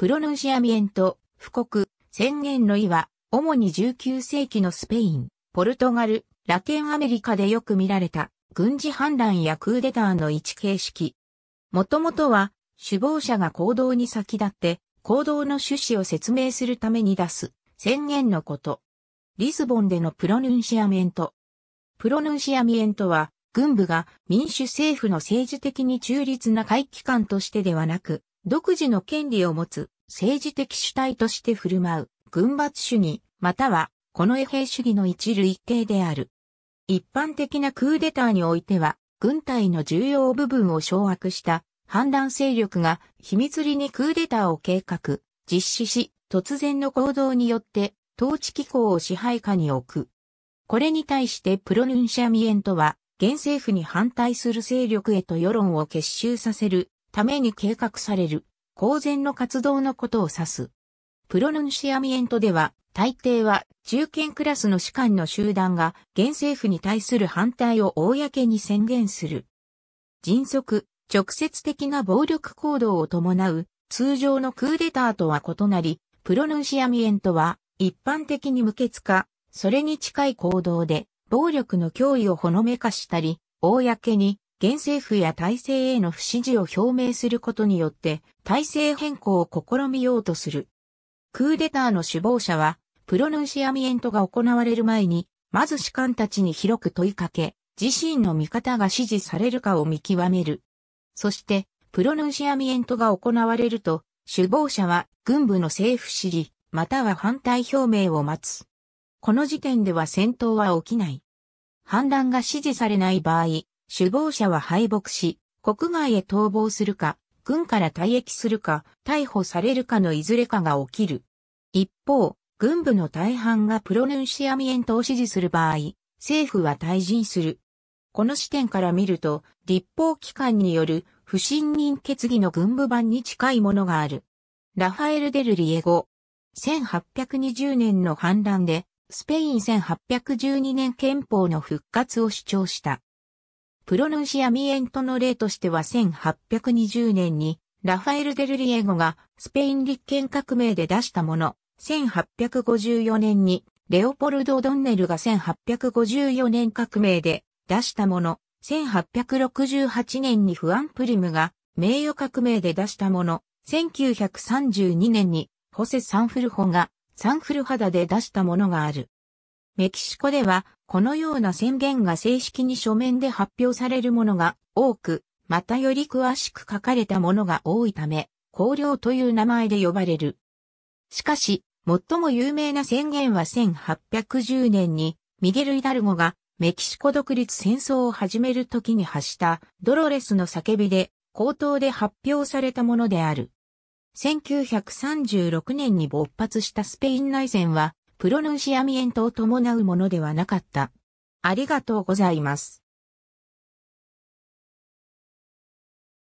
プロヌンシアミエント、布告、宣言の意は、主に19世紀のスペイン、ポルトガル、ラテンアメリカでよく見られた、軍事反乱やクーデターの一形式。もともとは、首謀者が行動に先立って、行動の趣旨を説明するために出す、宣言のこと。リスボンでのプロヌンシアミエント。プロヌンシアミエントは、軍部が民主政府の政治的に中立な会機関としてではなく、独自の権利を持つ政治的主体として振る舞う軍閥主義、またはこの衛兵主義の一類型である。一般的なクーデターにおいては、軍隊の重要部分を掌握した反乱勢力が秘密裏にクーデターを計画、実施し、突然の行動によって統治機構を支配下に置く。これに対してプロヌンシャミエントは、現政府に反対する勢力へと世論を結集させるために計画される、公然の活動のことを指す。プロヌンシアミエントでは、大抵は中堅クラスの士官の集団が現政府に対する反対を公に宣言する。迅速、直接的な暴力行動を伴う通常のクーデターとは異なり、プロヌンシアミエントは一般的に無血化、それに近い行動で暴力の脅威をほのめかしたり、公に現政府や体制への不支持を表明することによって体制変更を試みようとする。クーデターの首謀者は、プロヌンシアミエントが行われる前に、まず士官たちに広く問いかけ、自身の味方が支持されるかを見極める。そして、プロヌンシアミエントが行われると、首謀者は軍部の政府支持、または反対表明を待つ。この時点では戦闘は起きない。反乱が支持されない場合、首謀者は敗北し、国外へ逃亡するか、軍から退役するか、逮捕されるかのいずれかが起きる。一方、軍部の大半がプロヌンシアミエントを支持する場合、政府は退陣する。この視点から見ると、立法機関による不信任決議の軍部版に近いものがある。ラファエル・デル・リエゴ。1820年の反乱で、スペイン1812年憲法の復活を主張した。プロヌンシアミエントの例としては1820年に、ラファエル・デルリエゴがスペイン立憲革命で出したもの、1854年に、レオポルド・ドンネルが1854年革命で出したもの、1868年にフアン・プリムが名誉革命で出したもの、1932年にホセ・サンフルホがサンフル肌で出したものがある。メキシコでは、このような宣言が正式に書面で発表されるものが多く、またより詳しく書かれたものが多いため、公領という名前で呼ばれる。しかし、最も有名な宣言は1810年に、ミゲル・イダルゴがメキシコ独立戦争を始める時に発したドロレスの叫びで、口頭で発表されたものである。1936年に勃発したスペイン内戦は、プロヌンシアミエントを伴うものではなかった。ありがとうございます。